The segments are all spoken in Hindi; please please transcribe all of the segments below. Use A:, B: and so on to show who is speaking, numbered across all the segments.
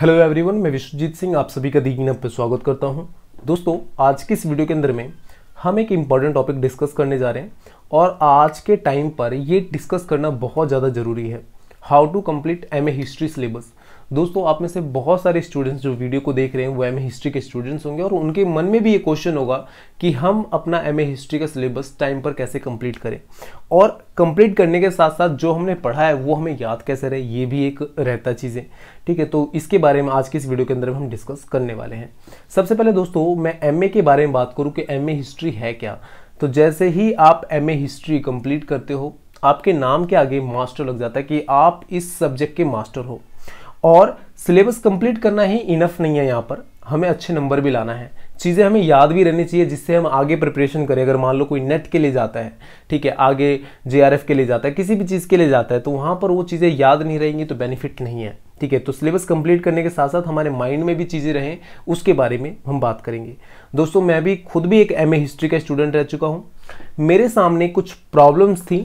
A: हेलो एवरीवन मैं विश्वजीत सिंह आप सभी का दीगिन पर स्वागत करता हूं दोस्तों आज की इस वीडियो के अंदर में हम एक इम्पॉर्टेंट टॉपिक डिस्कस करने जा रहे हैं और आज के टाइम पर ये डिस्कस करना बहुत ज़्यादा ज़रूरी है how to complete M A history syllabus दोस्तों आप में से बहुत सारे स्टूडेंट्स जो वीडियो को देख रहे हैं वो एम हिस्ट्री के स्टूडेंट्स होंगे और उनके मन में भी ये क्वेश्चन होगा कि हम अपना एम हिस्ट्री का सिलेबस टाइम पर कैसे कंप्लीट करें और कंप्लीट करने के साथ साथ जो हमने पढ़ा है वो हमें याद कैसे रहे ये भी एक रहता चीज़ें ठीक है तो इसके बारे में आज की इस वीडियो के अंदर हम डिस्कस करने वाले हैं सबसे पहले दोस्तों मैं एम के बारे में बात करूँ कि एम हिस्ट्री है क्या तो जैसे ही आप एम हिस्ट्री कंप्लीट करते हो आपके नाम के आगे मास्टर लग जाता है कि आप इस सब्जेक्ट के मास्टर हो और सिलेबस कंप्लीट करना ही इनफ नहीं है यहाँ पर हमें अच्छे नंबर भी लाना है चीज़ें हमें याद भी रहनी चाहिए जिससे हम आगे प्रिपरेशन करें अगर मान लो कोई नेट के लिए जाता है ठीक है आगे जे के लिए जाता है किसी भी चीज़ के लिए जाता है तो वहाँ पर वो चीज़ें याद नहीं रहेंगी तो बेनिफिट नहीं है ठीक है तो सिलेबस कंप्लीट करने के साथ साथ हमारे माइंड में भी चीज़ें रहें उसके बारे में हम बात करेंगे दोस्तों मैं भी खुद भी एक एम हिस्ट्री का स्टूडेंट रह चुका हूँ मेरे सामने कुछ प्रॉब्लम्स थी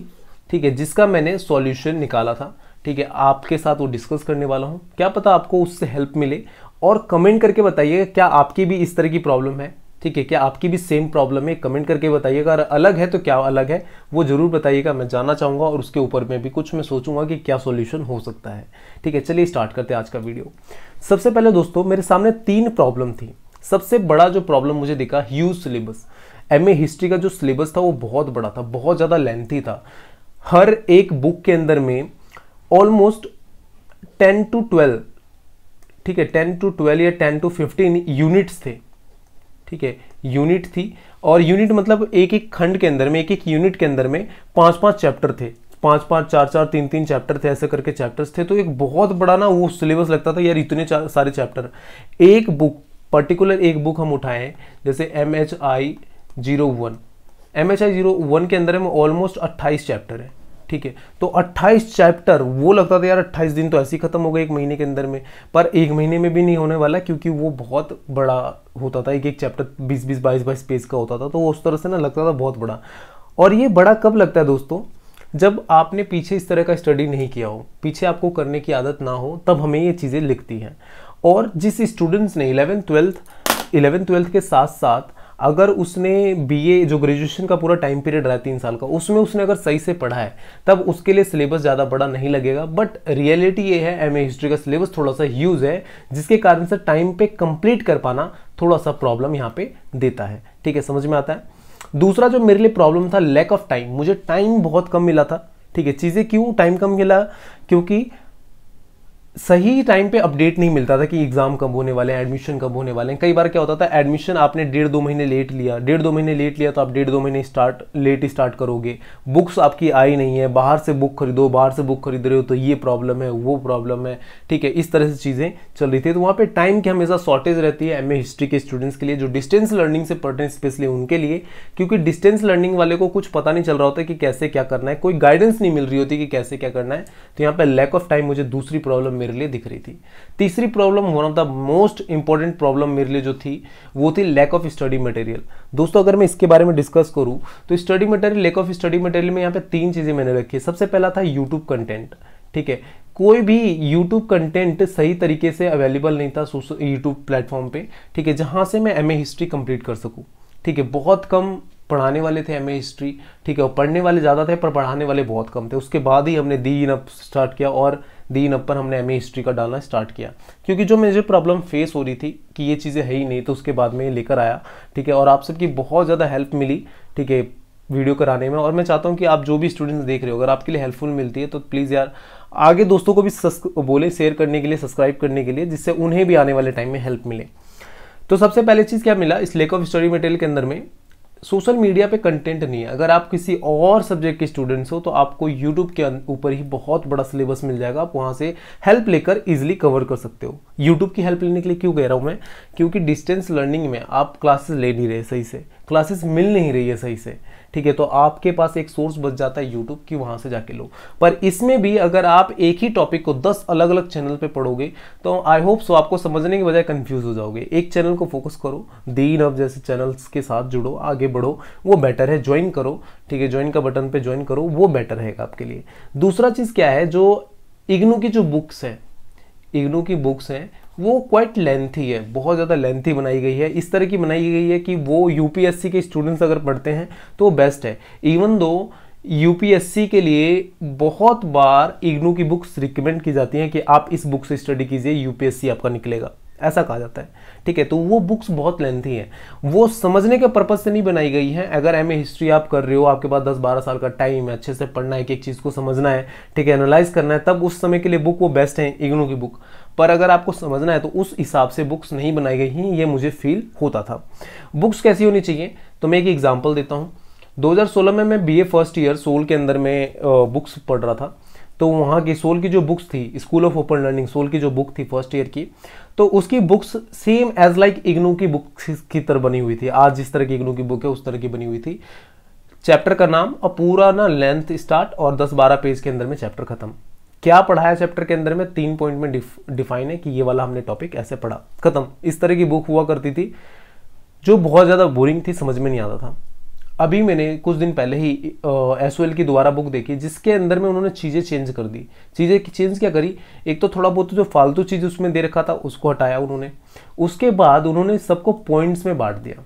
A: ठीक है जिसका मैंने सॉल्यूशन निकाला था ठीक है आपके साथ वो डिस्कस करने वाला हूँ क्या पता आपको उससे हेल्प मिले और कमेंट करके बताइएगा क्या आपकी भी इस तरह की प्रॉब्लम है ठीक है क्या आपकी भी सेम प्रॉब्लम है कमेंट करके बताइएगा अगर अलग है तो क्या अलग है वो ज़रूर बताइएगा मैं जानना चाहूँगा और उसके ऊपर में भी कुछ मैं सोचूंगा कि क्या सोल्यूशन हो सकता है ठीक है चलिए स्टार्ट करते हैं आज का वीडियो सबसे पहले दोस्तों मेरे सामने तीन प्रॉब्लम थी सबसे बड़ा जो प्रॉब्लम मुझे दिखा ह्यूज सिलेबस एम हिस्ट्री का जो सिलेबस था वो बहुत बड़ा था बहुत ज़्यादा लेंथी था हर एक बुक के अंदर में ऑलमोस्ट टेन टू ट्वेल्व ठीक है टेन टू ट्वेल्व या टेन टू फिफ्टीन यूनिट्स थे ठीक है यूनिट थी और यूनिट मतलब एक एक खंड के अंदर में एक एक यूनिट के अंदर में पांच पांच चैप्टर थे पाँच पाँच चार चार तीन तीन चैप्टर थे ऐसे करके चैप्टर्स थे तो एक बहुत बड़ा ना वो सिलेबस लगता था यार इतने सारे चैप्टर एक बुक पर्टिकुलर एक बुक हम उठाएं जैसे M H I zero one M H I zero one के अंदर में ऑलमोस्ट अट्ठाईस चैप्टर है ठीक है तो 28 चैप्टर वो लगता था यार 28 दिन तो ऐसे ही खत्म हो गए एक महीने के अंदर में पर एक महीने में भी नहीं होने वाला क्योंकि वो बहुत बड़ा होता था एक एक चैप्टर 20 20 22 22 पेज का होता था तो उस तरह से ना लगता था बहुत बड़ा और ये बड़ा कब लगता है दोस्तों जब आपने पीछे इस तरह का स्टडी नहीं किया हो पीछे आपको करने की आदत ना हो तब हमें ये चीज़ें लिखती हैं और जिस स्टूडेंट्स ने इलेवन ट्वेल्थ इलेवेंथ ट्वेल्थ के साथ साथ अगर उसने बीए जो ग्रेजुएशन का पूरा टाइम पीरियड रहा है तीन साल का उसमें उसने अगर सही से पढ़ा है तब उसके लिए सिलेबस ज़्यादा बड़ा नहीं लगेगा बट रियलिटी ये है एम हिस्ट्री का सिलेबस थोड़ा सा ह्यूज है जिसके कारण से टाइम पे कंप्लीट कर पाना थोड़ा सा प्रॉब्लम यहाँ पे देता है ठीक है समझ में आता है दूसरा जो मेरे लिए प्रॉब्लम था लैक ऑफ टाइम मुझे टाइम बहुत कम मिला था ठीक है चीज़ें क्यों टाइम कम मिला क्योंकि सही टाइम पे अपडेट नहीं मिलता था कि एग्ज़ाम कब होने वाले हैं एडमिशन कब होने वाले हैं कई बार क्या होता था एडमिशन आपने डेढ़ दो महीने लेट लिया डेढ़ दो महीने लेट लिया तो आप डेढ़ दो महीने स्टार्ट लेट स्टार्ट करोगे बुक्स आपकी आई नहीं है बाहर से बुक खरीदो बाहर से बुक खरीद रहे हो तो ये प्रॉब्लम है वो प्रॉब्लम है ठीक है इस तरह से चीज़ें चल रही थी तो वहाँ पर टाइम की हमेशा शॉर्टेज रहती है एम हिस्ट्री के स्टूडेंट्स के लिए जो डिस्टेंस लर्निंग से पढ़ते हैं स्पेशली उनके लिए क्योंकि डिस्टेंस लर्निंग वाले को कुछ पता नहीं चल रहा होता कि कैसे क्या करना है कोई गाइडेंस नहीं मिल रही होती कि कैसे क्या करना है तो यहाँ पर लैक ऑफ टाइम मुझे दूसरी प्रॉब्लम मेरे लिए दिख रही थी तीसरी problem one of the most important problem मेरे लिए जो थी वो थी लैक ऑफ स्टडी मटेरियल दोस्तों अगर मैं इसके बारे में डिस्कस करूँ तो study material lack of study material में यहाँ पे तीन चीज़ें मैंने रखी सबसे पहला था यूट्यूब कंटेंट ठीक है कोई भी YouTube कंटेंट सही तरीके से अवेलेबल नहीं था YouTube प्लेटफॉर्म पे ठीक है जहाँ से मैं एम हिस्ट्री कंप्लीट कर सकूँ ठीक है बहुत कम पढ़ाने वाले थे एम हिस्ट्री ठीक है और पढ़ने वाले ज़्यादा थे पर पढ़ाने वाले बहुत कम थे उसके बाद ही हमने दी इन अप स्टार्ट किया और दीन अपन हमने एम हिस्ट्री का डालना स्टार्ट किया क्योंकि जो मुझे प्रॉब्लम फेस हो रही थी कि ये चीज़ें है ही नहीं तो उसके बाद में ये लेकर आया ठीक है और आप सबकी बहुत ज़्यादा हेल्प मिली ठीक है वीडियो कराने में और मैं चाहता हूँ कि आप जो भी स्टूडेंट्स देख रहे हो अगर आपके लिए हेल्पफुल मिलती है तो प्लीज़ यार आगे दोस्तों को भी बोले शेयर करने के लिए सब्सक्राइब करने के लिए जिससे उन्हें भी आने वाले टाइम में हेल्प मिले तो सबसे पहले चीज़ क्या मिला इस लेक ऑफ स्टडी मटेरियल के अंदर में सोशल मीडिया पे कंटेंट नहीं है अगर आप किसी और सब्जेक्ट के स्टूडेंट्स हो तो आपको यूट्यूब के अं-, ऊपर ही बहुत बड़ा सिलेबस मिल जाएगा आप वहाँ से हेल्प लेकर इजिली कवर कर सकते हो यूट्यूब की हेल्प लेने के लिए क्यों कह रहा हूँ मैं क्योंकि डिस्टेंस लर्निंग में आप क्लासेस ले नहीं रहे सही से क्लासेस मिल नहीं रही है सही से ठीक है तो आपके पास एक सोर्स बच जाता है यूट्यूब की वहाँ से जाके लो पर इसमें भी अगर आप एक ही टॉपिक को दस अलग अलग चैनल पे पढ़ोगे तो आई होप सो आपको समझने के बजाय कंफ्यूज हो जाओगे एक चैनल को फोकस करो दीन अब जैसे चैनल्स के साथ जुड़ो आगे बढ़ो वो बेटर है ज्वाइन करो ठीक है ज्वाइन का बटन पर ज्वाइन करो वो बेटर रहेगा आपके लिए दूसरा चीज़ क्या है जो इग्नू की जो बुक्स हैं इग्नू की बुक्स हैं वो क्वाइट लेंथी है बहुत ज़्यादा लेंथी बनाई गई है इस तरह की बनाई गई है कि वो यूपीएससी के स्टूडेंट्स अगर पढ़ते हैं तो बेस्ट है इवन दो यूपीएससी के लिए बहुत बार इग्नू की बुक्स रिकमेंड की जाती हैं कि आप इस बुक से स्टडी कीजिए यूपीएससी आपका निकलेगा ऐसा कहा जाता है ठीक है तो वो बुक्स बहुत लेंथी हैं वो समझने के पर्पज से नहीं बनाई गई हैं अगर एम हिस्ट्री आप कर रहे हो आपके पास 10-12 साल का टाइम है अच्छे से पढ़ना है एक एक चीज़ को समझना है ठीक है एनालाइज करना है तब उस समय के लिए बुक वो बेस्ट है इग्नू की बुक पर अगर आपको समझना है तो उस हिसाब से बुक्स नहीं बनाई गई हैं ये मुझे फील होता था बुक्स कैसी होनी चाहिए तो मैं एक एग्जाम्पल देता हूँ 2016 में मैं बीए फर्स्ट ईयर सोल के अंदर में बुक्स पढ़ रहा था तो वहाँ की सोल की जो बुक्स थी school of open learning SOL की जो बुक थी फर्स्ट ईयर की तो उसकी books same as like IGNOU की बुक्स की तरह बनी हुई थी आज जिस तरह की इग्नू की बुक है उस तरह की बनी हुई थी चैप्टर का नाम और पूरा ना लेंथ स्टार्ट और 10-12 पेज के अंदर में चैप्टर खत्म क्या पढ़ाया चैप्टर के अंदर में तीन पॉइंट में डिफाइन है कि ये वाला हमने टॉपिक ऐसे पढ़ा खत्म इस तरह की बुक हुआ करती थी जो बहुत ज़्यादा बोरिंग थी समझ में नहीं आता था अभी मैंने कुछ दिन पहले ही एस uh, की दोबारा बुक देखी जिसके अंदर में उन्होंने चीज़ें चेंज कर दी चीज़ें की चेंज क्या करी एक तो थोड़ा बहुत जो फालतू चीज़ उसमें दे रखा था उसको हटाया उन्होंने उसके बाद उन्होंने सबको पॉइंट्स में बांट दिया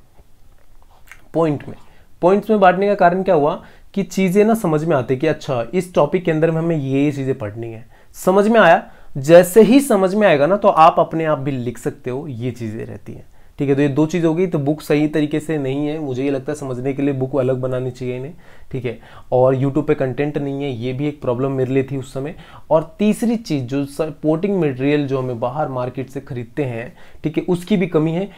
A: पॉइंट में पॉइंट्स में बांटने का कारण क्या हुआ कि चीज़ें ना समझ में आती कि अच्छा इस टॉपिक के अंदर में हमें ये ये चीज़ें पढ़नी है समझ में आया जैसे ही समझ में आएगा ना तो आप अपने आप भी लिख सकते हो ये चीज़ें रहती हैं ठीक है तो ये दो चीज़ होगी तो बुक सही तरीके से नहीं है मुझे ये लगता है समझने के लिए बुक अलग बनानी चाहिए इन्हें ठीक है और यूट्यूब पे कंटेंट नहीं है ये भी एक प्रॉब्लम मेरे लिए थी उस समय और तीसरी चीज़ जो सपोर्टिंग मटेरियल जो हमें बाहर मार्केट से खरीदते हैं ठीक है उसकी भी कमी है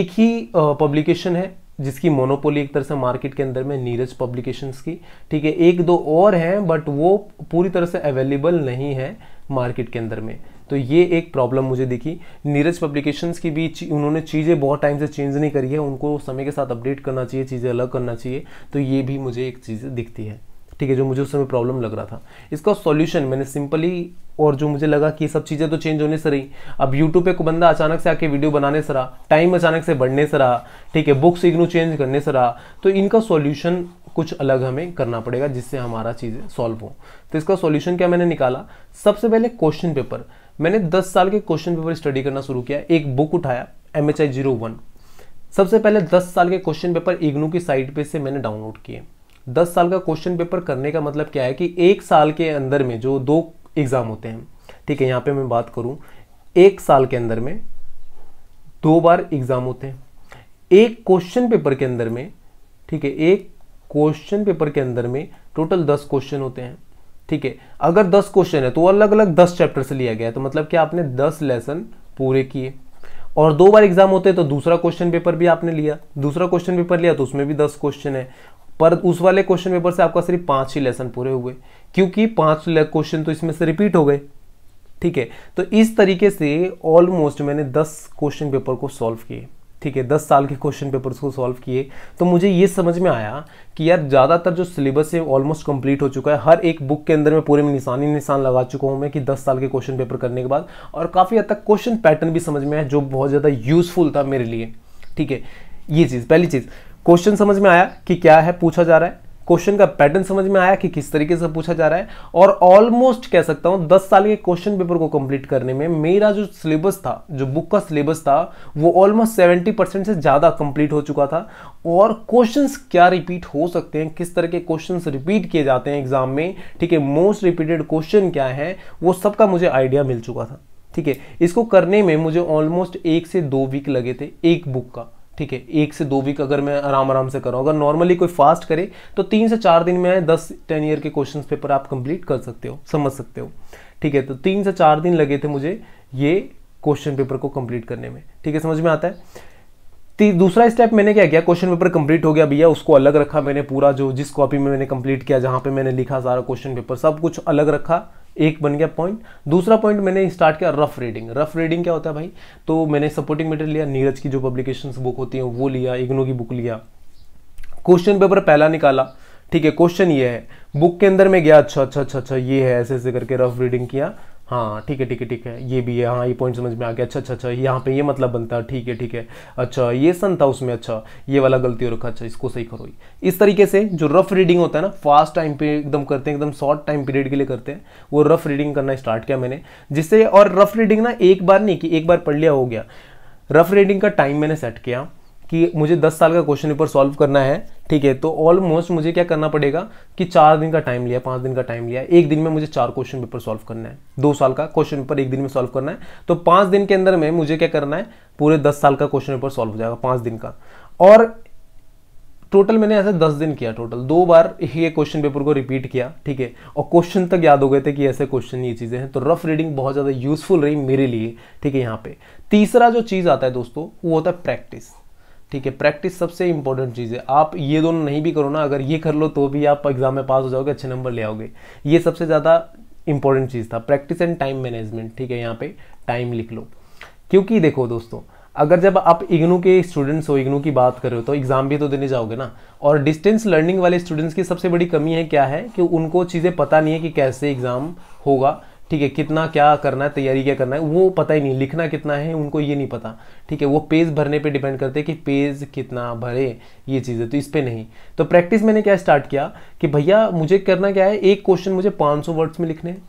A: एक ही पब्लिकेशन है जिसकी मोनोपोली एक तरह से मार्केट के अंदर में नीरज पब्लिकेशंस की ठीक है एक दो और हैं बट वो पूरी तरह से अवेलेबल नहीं है मार्केट के अंदर में तो ये एक प्रॉब्लम मुझे दिखी नीरज पब्लिकेशंस की भी उन्होंने चीज़ें बहुत टाइम से चेंज नहीं करी है उनको समय के साथ अपडेट करना चाहिए चीज़ें अलग करना चाहिए तो ये भी मुझे एक चीज़ दिखती है ठीक है जो मुझे उस समय प्रॉब्लम लग रहा था इसका सॉल्यूशन मैंने सिंपली और जो मुझे लगा कि सब चीज़ें तो चेंज होने से रही अब यूट्यूब पे को बंदा अचानक से आके वीडियो बनाने से रहा टाइम अचानक से बढ़ने से रहा ठीक है बुक्स इग्नू चेंज करने से रहा तो इनका सॉल्यूशन कुछ अलग हमें करना पड़ेगा जिससे हमारा चीज़ें सॉल्व हो तो इसका सॉल्यूशन क्या मैंने निकाला सबसे पहले क्वेश्चन पेपर मैंने 10 साल के क्वेश्चन पेपर स्टडी करना शुरू किया एक बुक उठाया M H I zero one सबसे पहले 10 साल के क्वेश्चन पेपर इग्नू की साइट पे से मैंने डाउनलोड किए दस साल का क्वेश्चन पेपर करने का मतलब क्या है कि एक साल के अंदर में जो दो एग्ज़ाम होते हैं ठीक है यहाँ पे मैं बात करूँ एक साल के अंदर में दो बार एग्ज़ाम होते हैं एक क्वेश्चन पेपर के अंदर में ठीक है एक क्वेश्चन पेपर के अंदर में टोटल दस क्वेश्चन होते हैं ठीक है अगर दस क्वेश्चन है तो अलग अलग दस चैप्टर से लिया गया तो मतलब कि आपने दस लेसन पूरे किए और दो बार एग्जाम होते हैं तो दूसरा क्वेश्चन पेपर भी आपने लिया दूसरा क्वेश्चन पेपर लिया तो उसमें भी दस क्वेश्चन है पर उस वाले क्वेश्चन पेपर से आपका सिर्फ पाँच ही लेसन पूरे हुए क्योंकि पाँच क्वेश्चन तो इसमें से रिपीट हो गए ठीक है तो इस तरीके से ऑलमोस्ट मैंने दस क्वेश्चन पेपर को सॉल्व किए ठीक है दस साल के क्वेश्चन पेपर्स को सॉल्व किए तो मुझे ये समझ में आया कि यार ज़्यादातर जो सिलेबस है ऑलमोस्ट कंप्लीट हो चुका है हर एक बुक के अंदर मैं पूरे में निशानी निशान लगा चुका हूँ मैं कि दस साल के क्वेश्चन पेपर करने के बाद और काफ़ी हद तक क्वेश्चन पैटर्न भी समझ में आया जो बहुत ज़्यादा यूज़फुल था मेरे लिए ठीक है ये चीज़ पहली चीज़ क्वेश्चन समझ में आया कि क्या है पूछा जा रहा है क्वेश्चन का पैटर्न समझ में आया कि किस तरीके से पूछा जा रहा है और ऑलमोस्ट कह सकता हूं दस साल के क्वेश्चन पेपर को कंप्लीट करने में मेरा जो सिलेबस था जो बुक का सिलेबस था वो ऑलमोस्ट सेवेंटी परसेंट से ज़्यादा कंप्लीट हो चुका था और क्वेश्चंस क्या रिपीट हो सकते हैं किस तरह के क्वेश्चंस रिपीट किए जाते हैं एग्जाम में ठीक है मोस्ट रिपीटेड क्वेश्चन क्या है वो सबका मुझे आइडिया मिल चुका था ठीक है इसको करने में मुझे ऑलमोस्ट एक से दो वीक लगे थे एक बुक का ठीक है एक से दो वीक अगर मैं आराम आराम से कर रहा हूँ अगर नॉर्मली कोई फास्ट करे तो तीन से चार दिन में दस टेन ईयर के क्वेश्चन पेपर आप कंप्लीट कर सकते हो समझ सकते हो ठीक है तो तीन से चार दिन लगे थे मुझे ये क्वेश्चन पेपर को कंप्लीट करने में ठीक है समझ में आता है दूसरा स्टेप मैंने क्या किया क्वेश्चन पेपर कंप्लीट हो गया भैया उसको अलग रखा मैंने पूरा जो जिस कॉपी में मैंने कंप्लीट किया जहां पे मैंने लिखा सारा क्वेश्चन पेपर सब कुछ अलग रखा एक बन गया पॉइंट दूसरा पॉइंट मैंने स्टार्ट किया रफ रीडिंग रफ रीडिंग क्या होता है भाई तो मैंने सपोर्टिंग मटेरियल लिया नीरज की जो पब्लिकेशन बुक होती हैं वो लिया इग्नो की बुक लिया क्वेश्चन पेपर पहला निकाला ठीक है क्वेश्चन ये है बुक के अंदर मैं गया अच्छा अच्छा अच्छा अच्छा ये है ऐसे ऐसे करके रफ रीडिंग किया हाँ ठीक है ठीक है ठीक है ये भी है हाँ ये पॉइंट समझ में आ गया अच्छा अच्छा अच्छा यहाँ पे ये मतलब बनता है ठीक है ठीक है अच्छा ये सन था उसमें अच्छा ये वाला गलती हो रखा अच्छा इसको सही करो इस तरीके से जो रफ रीडिंग होता है ना फास्ट टाइम पे एकदम करते हैं एकदम शॉर्ट टाइम पीरियड के लिए करते हैं वो रफ रीडिंग करना स्टार्ट किया मैंने जिससे और रफ रीडिंग ना एक बार नहीं कि एक बार पढ़ लिया हो गया रफ रीडिंग का टाइम मैंने सेट किया कि मुझे दस साल का क्वेश्चन पेपर सॉल्व करना है ठीक है तो ऑलमोस्ट मुझे क्या करना पड़ेगा कि चार दिन का टाइम लिया पाँच दिन का टाइम लिया एक दिन में मुझे चार क्वेश्चन पेपर सॉल्व करना है दो साल का क्वेश्चन पेपर एक दिन में सॉल्व करना है तो पाँच दिन के अंदर में मुझे क्या करना है पूरे दस साल का क्वेश्चन पेपर सॉल्व हो जाएगा पाँच दिन का और टोटल मैंने ऐसे दस दिन किया टोटल दो बार ये क्वेश्चन पेपर को रिपीट किया ठीक है और क्वेश्चन तक याद हो गए थे कि ऐसे क्वेश्चन ये चीज़ें हैं तो रफ रीडिंग बहुत ज़्यादा यूजफुल रही मेरे लिए ठीक है यहाँ पे तीसरा जो चीज़ आता है दोस्तों वो होता है प्रैक्टिस ठीक है प्रैक्टिस सबसे इंपॉर्टेंट चीज़ है आप ये दोनों नहीं भी करो ना अगर ये कर लो तो भी आप एग्जाम में पास हो जाओगे अच्छे नंबर ले आओगे ये सबसे ज़्यादा इंपॉर्टेंट चीज़ था प्रैक्टिस एंड टाइम मैनेजमेंट ठीक है यहाँ पे टाइम लिख लो क्योंकि देखो दोस्तों अगर जब आप इग्नू के स्टूडेंट्स हो इग्नू की बात कर रहे हो तो एग्ज़ाम भी तो देने जाओगे ना और डिस्टेंस लर्निंग वाले स्टूडेंट्स की सबसे बड़ी कमी है क्या है कि उनको चीज़ें पता नहीं है कि कैसे एग्ज़ाम होगा ठीक है कितना क्या करना है तैयारी क्या करना है वो पता ही नहीं लिखना कितना है उनको ये नहीं पता ठीक है वो पेज भरने पे डिपेंड करते हैं कि पेज कितना भरे ये चीज़ें तो इस पर नहीं तो प्रैक्टिस मैंने क्या स्टार्ट किया कि भैया मुझे करना क्या है एक क्वेश्चन मुझे 500 वर्ड्स में लिखने हैं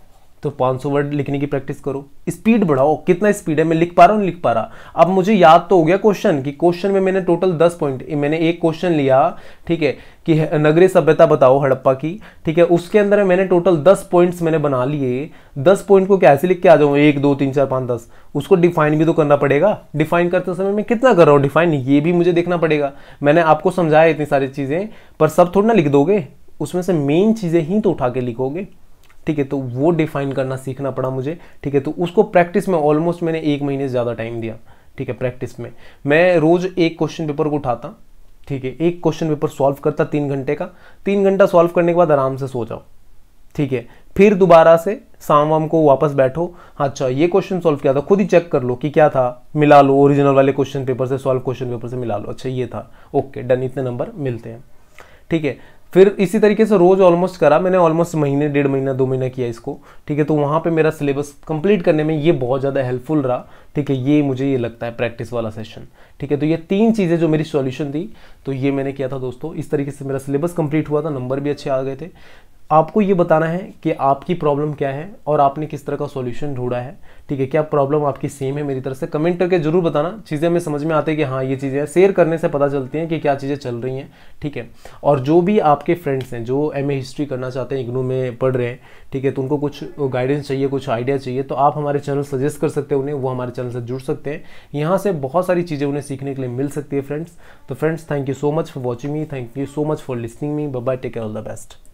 A: तो 500 वर्ड लिखने की प्रैक्टिस करो स्पीड बढ़ाओ कितना स्पीड है मैं लिख पा रहा हूँ लिख पा रहा अब मुझे याद तो हो गया क्वेश्चन कि क्वेश्चन में मैंने टोटल 10 पॉइंट मैंने एक क्वेश्चन लिया ठीक है कि नगरीय सभ्यता बताओ हड़प्पा की ठीक है उसके अंदर मैंने टोटल 10 पॉइंट्स मैंने बना लिए 10 पॉइंट को कैसे लिख के आ जाऊँ एक दो तीन चार पाँच दस उसको डिफाइन भी तो करना पड़ेगा डिफाइन करते समय मैं कितना कर रहा हूँ डिफाइन ये भी मुझे देखना पड़ेगा मैंने आपको समझाया इतनी सारी चीज़ें पर सब थोड़ी ना लिख दोगे उसमें से मेन चीज़ें ही तो उठा के लिखोगे ठीक है तो वो डिफाइन करना सीखना पड़ा मुझे ठीक है तो उसको प्रैक्टिस में ऑलमोस्ट मैंने एक महीने से ज़्यादा टाइम दिया ठीक है प्रैक्टिस में मैं रोज़ एक क्वेश्चन पेपर को उठाता ठीक है एक क्वेश्चन पेपर सॉल्व करता तीन घंटे का तीन घंटा सॉल्व करने के बाद आराम से सो जाओ ठीक है फिर दोबारा से शाम वाम को वापस बैठो अच्छा ये क्वेश्चन सॉल्व किया था खुद ही चेक कर लो कि क्या था मिला लो ओरिजिनल वाले क्वेश्चन पेपर से सॉल्व क्वेश्चन पेपर से मिला लो अच्छा ये था ओके डन इतने नंबर मिलते हैं ठीक है फिर इसी तरीके से रोज़ ऑलमोस्ट करा मैंने ऑलमोस्ट महीने डेढ़ महीना दो महीना किया इसको ठीक है तो वहाँ पे मेरा सिलेबस कंप्लीट करने में ये बहुत ज़्यादा हेल्पफुल रहा ठीक है ये मुझे ये लगता है प्रैक्टिस वाला सेशन ठीक है तो ये तीन चीज़ें जो मेरी सॉल्यूशन थी तो ये मैंने किया था दोस्तों इस तरीके से मेरा सिलेबस कंप्लीट हुआ था नंबर भी अच्छे आ गए थे आपको ये बताना है कि आपकी प्रॉब्लम क्या है और आपने किस तरह का सॉल्यूशन ढूंढा है ठीक है क्या प्रॉब्लम आपकी सेम है मेरी तरफ से कमेंट करके जरूर बताना चीज़ें हमें समझ में आते हैं कि हाँ ये चीज़ें शेयर करने से पता चलती हैं कि क्या चीज़ें चल रही हैं ठीक है और जो भी आपके फ्रेंड्स हैं जो एम हिस्ट्री करना चाहते हैं इग्नू में पढ़ रहे हैं ठीक है तो उनको कुछ गाइडेंस चाहिए कुछ आइडिया चाहिए तो आप हमारे चैनल सजेस्ट कर सकते हैं उन्हें वो हमारे चैनल से जुड़ सकते हैं यहाँ से बहुत सारी चीज़ें उन्हें सीखने के लिए मिल सकती है फ्रेंड्स तो friends thank you so much for watching me thank you so much for listening me bye take all the best